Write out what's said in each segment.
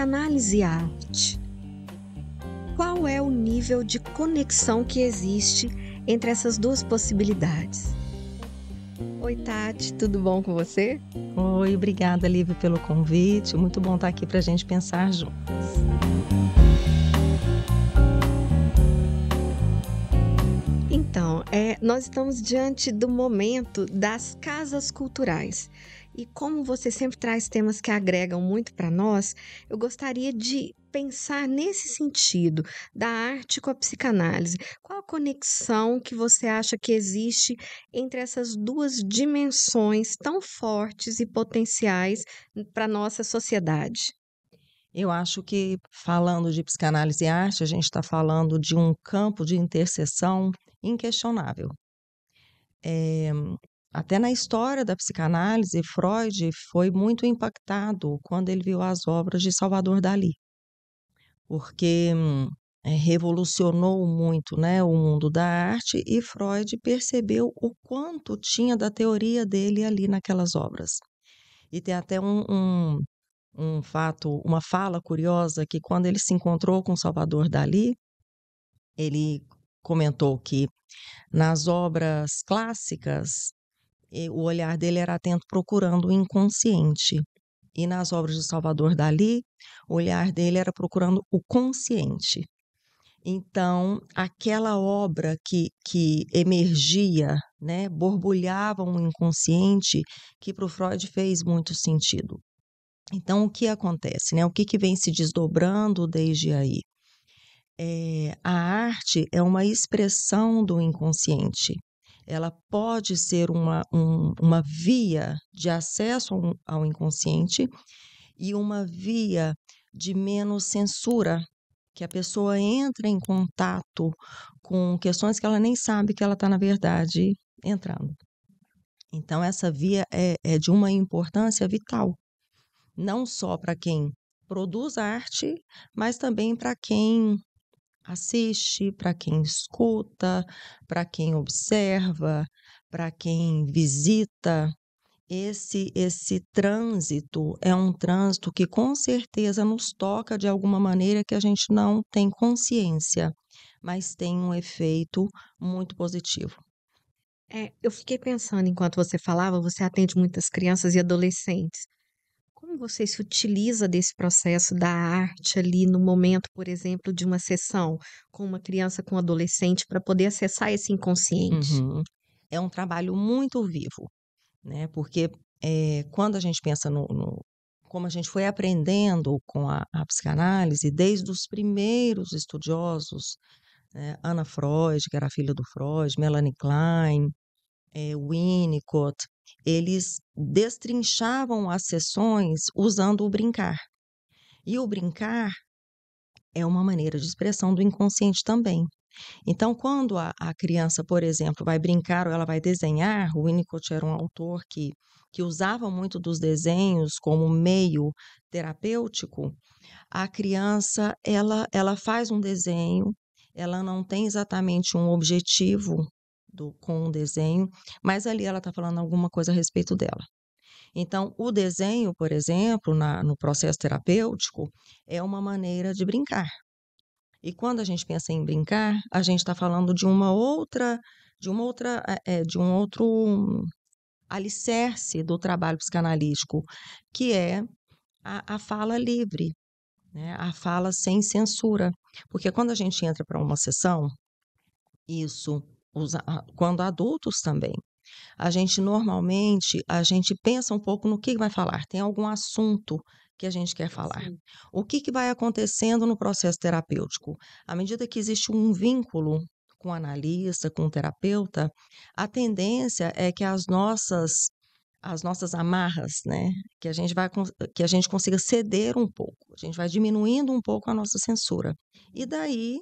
análise à arte. Qual é o nível de conexão que existe entre essas duas possibilidades? Oi, Tati, tudo bom com você? Oi, obrigada, Lívia, pelo convite. Muito bom estar aqui para a gente pensar juntos. Então, é, nós estamos diante do momento das casas culturais, e como você sempre traz temas que agregam muito para nós, eu gostaria de pensar nesse sentido da arte com a psicanálise. Qual a conexão que você acha que existe entre essas duas dimensões tão fortes e potenciais para nossa sociedade? Eu acho que falando de psicanálise e arte, a gente está falando de um campo de interseção inquestionável. É, até na história da psicanálise, Freud foi muito impactado quando ele viu as obras de Salvador Dali, porque é, revolucionou muito né, o mundo da arte e Freud percebeu o quanto tinha da teoria dele ali naquelas obras. E tem até um, um, um fato, uma fala curiosa que quando ele se encontrou com Salvador Dali, ele comentou que nas obras clássicas o olhar dele era atento procurando o inconsciente. E nas obras de Salvador Dali, o olhar dele era procurando o consciente. Então, aquela obra que, que emergia, né, borbulhava um inconsciente, que para o Freud fez muito sentido. Então, o que acontece? Né? O que, que vem se desdobrando desde aí? É, a arte é uma expressão do inconsciente ela pode ser uma, um, uma via de acesso ao, ao inconsciente e uma via de menos censura, que a pessoa entra em contato com questões que ela nem sabe que ela está, na verdade, entrando. Então, essa via é, é de uma importância vital, não só para quem produz arte, mas também para quem assiste, para quem escuta, para quem observa, para quem visita. Esse esse trânsito é um trânsito que com certeza nos toca de alguma maneira que a gente não tem consciência, mas tem um efeito muito positivo. É, eu fiquei pensando enquanto você falava, você atende muitas crianças e adolescentes. Como você se utiliza desse processo da arte ali no momento, por exemplo, de uma sessão com uma criança, com um adolescente, para poder acessar esse inconsciente? Uhum. É um trabalho muito vivo, né? Porque é, quando a gente pensa no, no, como a gente foi aprendendo com a, a psicanálise, desde os primeiros estudiosos, né? Ana Freud, que era filha do Freud, Melanie Klein, é, Winnicott, eles destrinchavam as sessões usando o brincar. E o brincar é uma maneira de expressão do inconsciente também. Então, quando a, a, criança, por exemplo, vai brincar ou ela vai desenhar, o Winnicott era um autor que, que usava muito dos desenhos como meio terapêutico, a criança ela, ela faz um desenho, ela não tem exatamente um objetivo do, com o desenho, mas ali ela está falando alguma coisa a respeito dela. Então, o desenho, por exemplo, na, no processo terapêutico, é uma maneira de brincar. E quando a gente pensa em brincar, a gente está falando de uma outra, de uma outra, é, de um outro alicerce do trabalho psicanalítico, que é a, a fala livre, né? a fala sem censura. Porque quando a gente entra para uma sessão, isso os, quando adultos também. A gente normalmente a gente pensa um pouco no que vai falar. Tem algum assunto que a gente quer falar. Sim. O que, que vai acontecendo no processo terapêutico? À medida que existe um vínculo com o analista, com o terapeuta, a tendência é que as nossas as nossas amarras, né? Que a gente vai que a gente consiga ceder um pouco, a gente vai diminuindo um pouco a nossa censura. E daí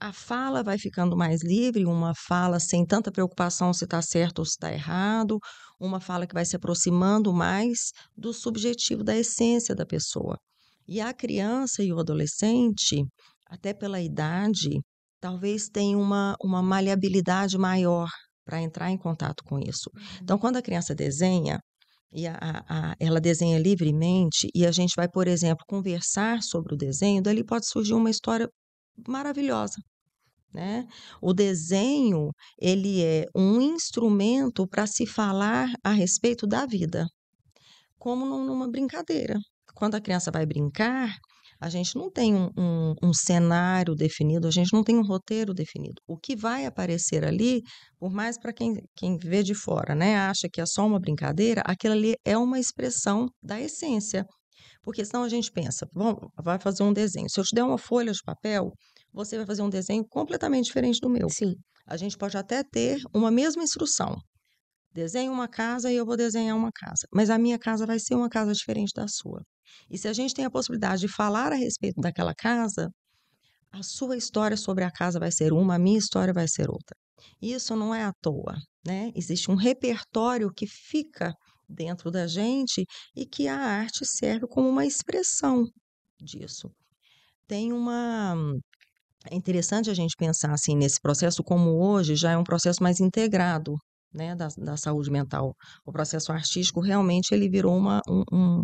a fala vai ficando mais livre, uma fala sem tanta preocupação se está certo ou se está errado, uma fala que vai se aproximando mais do subjetivo, da essência da pessoa. E a criança e o adolescente, até pela idade, talvez tenha uma, uma maleabilidade maior para entrar em contato com isso. Então, uhum. quando a criança desenha, e a, a, ela desenha livremente e a gente vai, por exemplo, conversar sobre o desenho, dali pode surgir uma história maravilhosa. Né? O desenho ele é um instrumento para se falar a respeito da vida, como numa brincadeira. Quando a criança vai brincar, a gente não tem um, um, um, cenário definido, a gente não tem um roteiro definido. O que vai aparecer ali, por mais para quem, quem vê de fora, né, acha que é só uma brincadeira, aquilo ali é uma expressão da essência, porque senão a gente pensa, vamos, vai fazer um desenho. Se eu te der uma folha de papel, você vai fazer um desenho completamente diferente do meu. Sim. A gente pode até ter uma mesma instrução. Desenhe uma casa e eu vou desenhar uma casa. Mas a minha casa vai ser uma casa diferente da sua. E se a gente tem a possibilidade de falar a respeito daquela casa, a sua história sobre a casa vai ser uma, a minha história vai ser outra. Isso não é à toa, né? Existe um repertório que fica dentro da gente e que a arte serve como uma expressão disso. Tem uma. É interessante a gente pensar assim nesse processo, como hoje já é um processo mais integrado né, da, da saúde mental. O processo artístico realmente ele virou uma, um, um,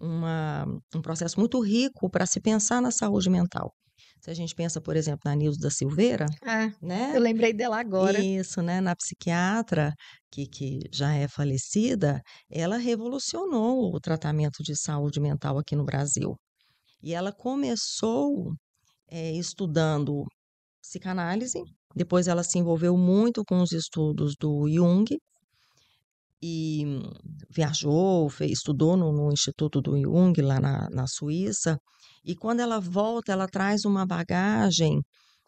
uma, um processo muito rico para se pensar na saúde mental. Se a gente pensa, por exemplo, na da Silveira, ah, né? Eu lembrei dela agora. Isso, né? Na psiquiatra, que, que já é falecida, ela revolucionou o tratamento de saúde mental aqui no Brasil. E ela começou é, estudando psicanálise, depois ela se envolveu muito com os estudos do Jung, e viajou, fez, estudou no, no, Instituto do Jung, lá na, na, Suíça, e quando ela volta, ela traz uma bagagem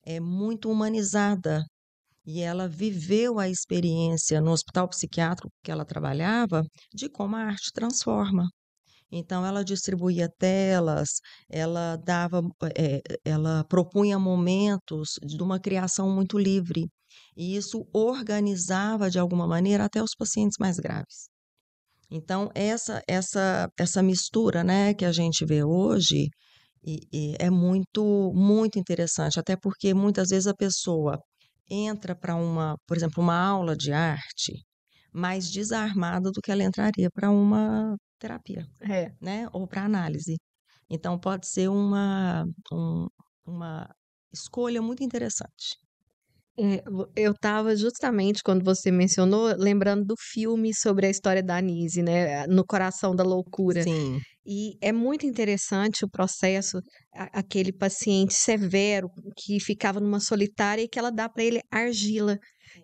é, muito humanizada. E ela viveu a experiência no hospital psiquiátrico que ela trabalhava de como a arte transforma. Então, ela distribuía telas, ela dava, é, ela propunha momentos de uma criação muito livre. E isso organizava de alguma maneira até os pacientes mais graves. Então, essa essa essa mistura, né, que a gente vê hoje, e, e é muito muito interessante, até porque muitas vezes a pessoa entra para uma, por exemplo, uma aula de arte mais desarmada do que ela entraria para uma terapia, é. né, ou para análise. Então, pode ser uma um, uma escolha muito interessante. É, eu estava justamente quando você mencionou, lembrando do filme sobre a história da Anise, né? No Coração da Loucura. Sim. E é muito interessante o processo, a, aquele paciente severo que ficava numa solitária e que ela dá para ele argila.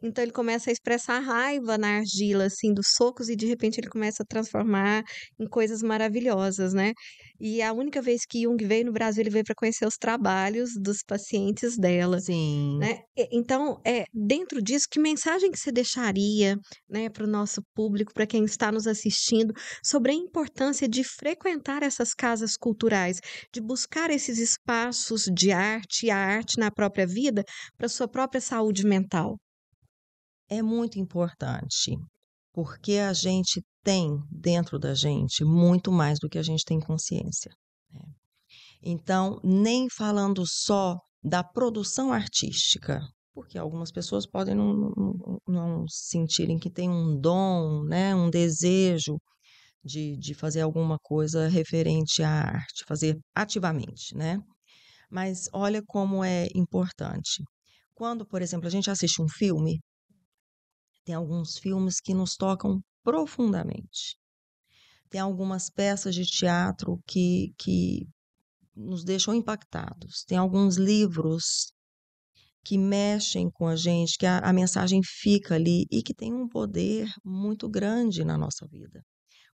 Então ele começa a expressar raiva na argila, assim, dos socos, e de repente ele começa a transformar em coisas maravilhosas, né? E a única vez que Jung veio no Brasil, ele veio para conhecer os trabalhos dos pacientes dela. Sim. Né? Então, é dentro disso, que mensagem que você deixaria né, para o nosso público, para quem está nos assistindo, sobre a importância de frequentar essas casas culturais, de buscar esses espaços de arte e a arte na própria vida, para sua própria saúde mental? É muito importante, porque a gente tem dentro da gente muito mais do que a gente tem consciência. Né? Então, nem falando só da produção artística, porque algumas pessoas podem não, não, não sentirem que tem um dom, né, um desejo de, de fazer alguma coisa referente à arte, fazer ativamente, né? Mas olha como é importante. Quando, por exemplo, a gente assiste um filme, tem alguns filmes que nos tocam profundamente. Tem algumas peças de teatro que, que nos deixam impactados, tem alguns livros que mexem com a gente, que a, a mensagem fica ali e que tem um poder muito grande na nossa vida,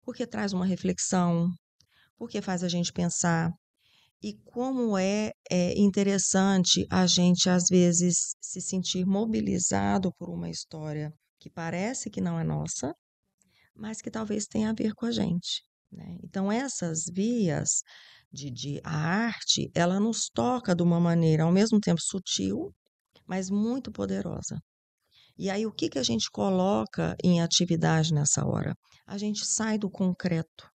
porque traz uma reflexão, porque faz a gente pensar, e como é, é, interessante a gente, às vezes, se sentir mobilizado por uma história que parece que não é nossa, mas que talvez tenha a ver com a gente. Né? Então, essas vias de, de a arte, ela nos toca de uma maneira ao mesmo tempo sutil, mas muito poderosa. E aí, o que, que a gente coloca em atividade nessa hora? A gente sai do concreto.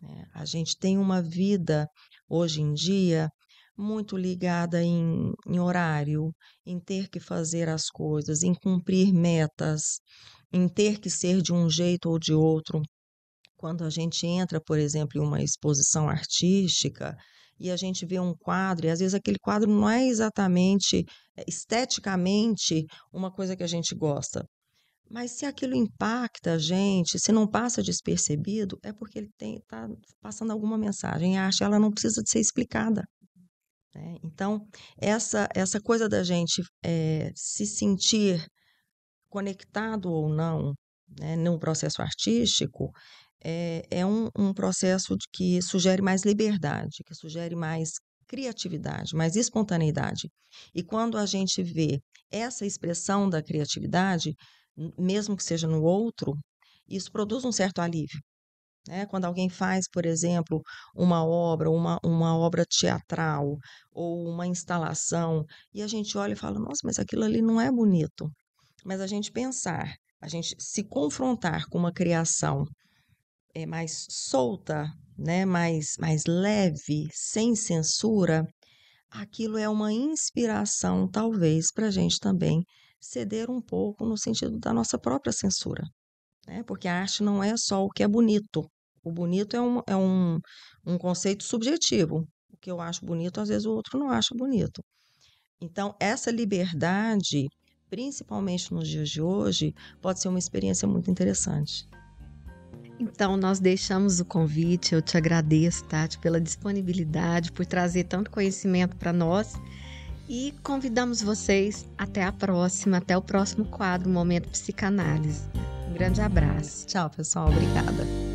Né? A gente tem uma vida, hoje em dia, muito ligada em, em horário, em ter que fazer as coisas, em cumprir metas, em ter que ser de um jeito ou de outro. Quando a gente entra, por exemplo, em uma exposição artística e a gente vê um quadro, e às vezes aquele quadro não é exatamente é, esteticamente uma coisa que a gente gosta, mas se aquilo impacta a gente, se não passa despercebido, é porque ele está passando alguma mensagem. A arte ela não precisa de ser explicada. Né? Então, essa, essa coisa da gente é, se sentir conectado ou não né, num processo artístico, é, é um, um processo de que sugere mais liberdade, que sugere mais criatividade, mais espontaneidade. E quando a gente vê essa expressão da criatividade, mesmo que seja no outro, isso produz um certo alívio. Né? Quando alguém faz, por exemplo, uma obra, uma, uma obra teatral ou uma instalação, e a gente olha e fala: nossa, mas aquilo ali não é bonito. Mas a gente pensar, a gente se confrontar com uma criação é, mais solta, né, mais, mais leve, sem censura, aquilo é uma inspiração, talvez, para a gente também ceder um pouco no sentido da nossa própria censura. Né? Porque a arte não é só o que é bonito. O bonito é um, é um, um conceito subjetivo. O que eu acho bonito, às vezes o outro não acha bonito. Então, essa liberdade principalmente nos dias de hoje, pode ser uma experiência muito interessante. Então, nós deixamos o convite. Eu te agradeço, Tati, pela disponibilidade, por trazer tanto conhecimento para nós. E convidamos vocês até a próxima, até o próximo quadro, Momento Psicanálise. Um grande abraço. Tchau, pessoal. Obrigada.